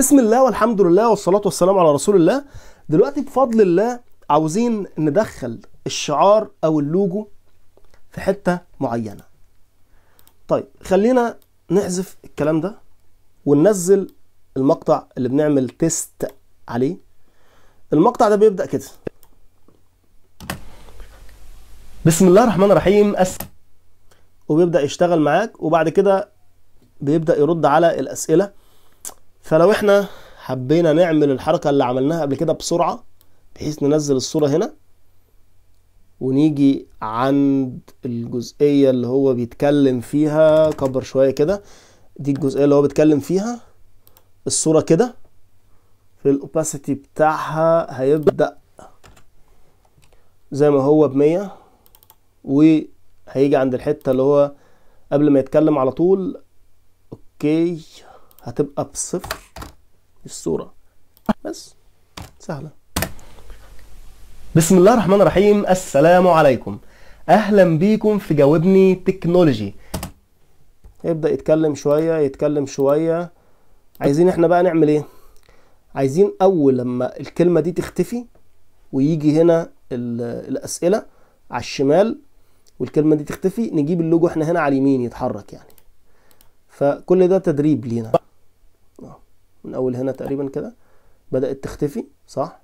بسم الله والحمد لله والصلاة والسلام على رسول الله دلوقتي بفضل الله عاوزين ندخل الشعار أو اللوجو في حتة معينة طيب خلينا نحذف الكلام ده وننزل المقطع اللي بنعمل تيست عليه المقطع ده بيبدأ كده بسم الله الرحمن الرحيم أس وبيبدأ يشتغل معاك وبعد كده بيبدأ يرد على الأسئلة فلو احنا حبينا نعمل الحركة اللي عملناها قبل كده بسرعة بحيث ننزل الصورة هنا ونيجي عند الجزئية اللي هو بيتكلم فيها كبر شوية كده دي الجزئية اللي هو بيتكلم فيها الصورة كده في الاوباسيتي بتاعها هيبدأ زي ما هو بمية وهيجي عند الحتة اللي هو قبل ما يتكلم على طول اوكي هتبقى بصفر الصورة بس سهلة بسم الله الرحمن الرحيم السلام عليكم اهلا بيكم في جاوبني تكنولوجي يبدأ يتكلم شوية يتكلم شوية عايزين احنا بقى نعمل ايه عايزين اول لما الكلمة دي تختفي ويجي هنا الاسئلة على الشمال والكلمة دي تختفي نجيب اللوجو احنا هنا على اليمين يتحرك يعني فكل ده تدريب لينا من اول هنا تقريبا كده بدات تختفي صح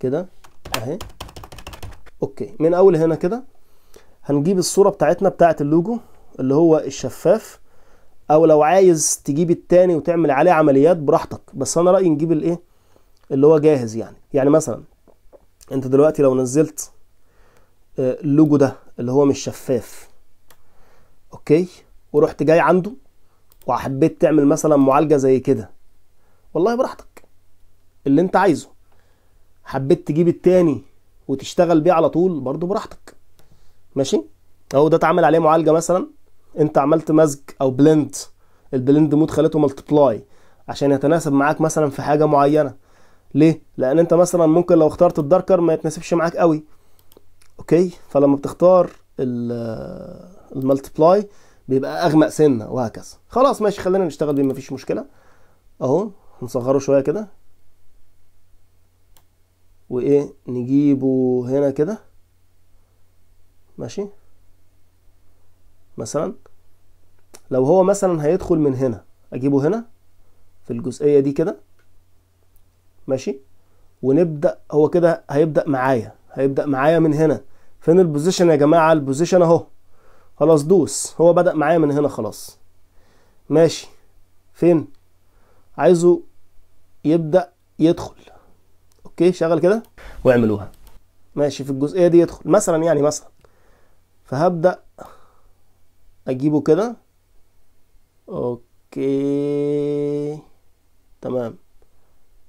كده اهي اوكي من اول هنا كده هنجيب الصوره بتاعتنا بتاعه اللوجو اللي هو الشفاف او لو عايز تجيب التاني وتعمل عليه عمليات براحتك بس انا رايي نجيب الايه اللي هو جاهز يعني يعني مثلا انت دلوقتي لو نزلت آه، اللوجو ده اللي هو مش شفاف اوكي ورحت جاي عنده وحبيت تعمل مثلا معالجه زي كده والله براحتك اللي انت عايزه حبيت تجيب التاني وتشتغل بيه على طول برضه براحتك ماشي اهو ده اتعمل عليه معالجه مثلا انت عملت مزج او بلند البلند مود خليته ملتبلاي عشان يتناسب معاك مثلا في حاجه معينه ليه لان انت مثلا ممكن لو اخترت الداركر ما يتناسبش معاك قوي اوكي فلما بتختار الملتبلاي بيبقى اغمق سنه وهكذا خلاص ماشي خلينا نشتغل بيه مفيش مشكله اهو نصغره شوية كده وايه نجيبه هنا كده ماشي مثلا لو هو مثلا هيدخل من هنا اجيبه هنا في الجزئية دي كده ماشي ونبدأ هو كده هيبدأ معايا هيبدأ معايا من هنا فين البوزيشن يا جماعة البوزيشن اهو خلاص دوس هو بدأ معايا من هنا خلاص ماشي فين عايزه يبدا يدخل اوكي شغل كده واعملوها ماشي في الجزئيه دي يدخل مثلا يعني مثلا فهبدا اجيبه كده اوكي تمام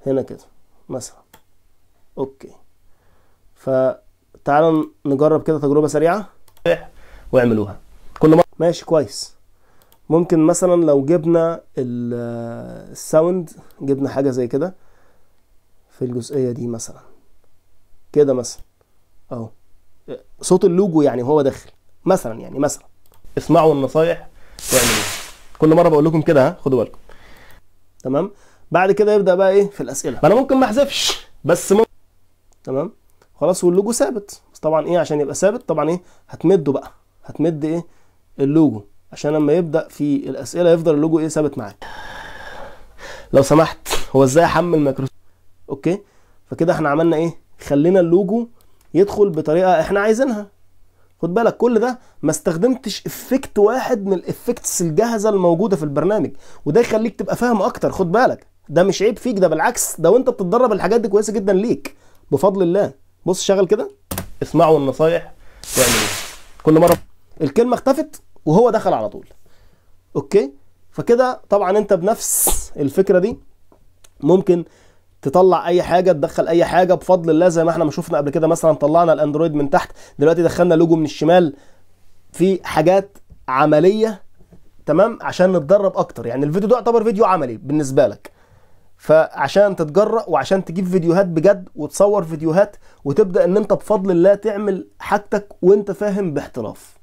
هنا كده مثلا اوكي فتعالوا نجرب كده تجربه سريعه واعملوها كل مره ماشي كويس ممكن مثلا لو جبنا الساوند جبنا حاجة زي كده في الجزئية دي مثلا كده مثلا اهو صوت اللوجو يعني هو داخل مثلا يعني مثلا اسمعوا النصايح واعملوها إيه. كل مرة بقول لكم كده ها خدوا بالكم تمام بعد كده يبدا بقى ايه في الاسئله ما انا ممكن ما احذفش بس ممكن تمام خلاص واللوجو ثابت بس طبعا ايه عشان يبقى ثابت طبعا ايه هتمده بقى هتمد ايه اللوجو عشان لما يبدا في الاسئله يفضل اللوجو ايه ثابت معاك لو سمحت هو ازاي احمل مايكروسوفت اوكي فكده احنا عملنا ايه خلينا اللوجو يدخل بطريقه احنا عايزينها خد بالك كل ده ما استخدمتش افكت واحد من الافكتس الجاهزه الموجوده في البرنامج وده يخليك تبقى فاهم اكتر خد بالك ده مش عيب فيك ده بالعكس ده وانت بتتدرب الحاجات دي كويسه جدا ليك بفضل الله بص شغل كده اسمعوا النصايح واعملوا كل مره الكلمه اختفت وهو دخل على طول اوكي فكده طبعا انت بنفس الفكره دي ممكن تطلع اي حاجه تدخل اي حاجه بفضل الله زي ما احنا ما شفنا قبل كده مثلا طلعنا الاندرويد من تحت دلوقتي دخلنا لوجو من الشمال في حاجات عمليه تمام عشان نتدرب اكتر يعني الفيديو ده يعتبر فيديو عملي بالنسبه لك فعشان تتجرأ وعشان تجيب فيديوهات بجد وتصور فيديوهات وتبدا ان انت بفضل الله تعمل حاجتك وانت فاهم باحتراف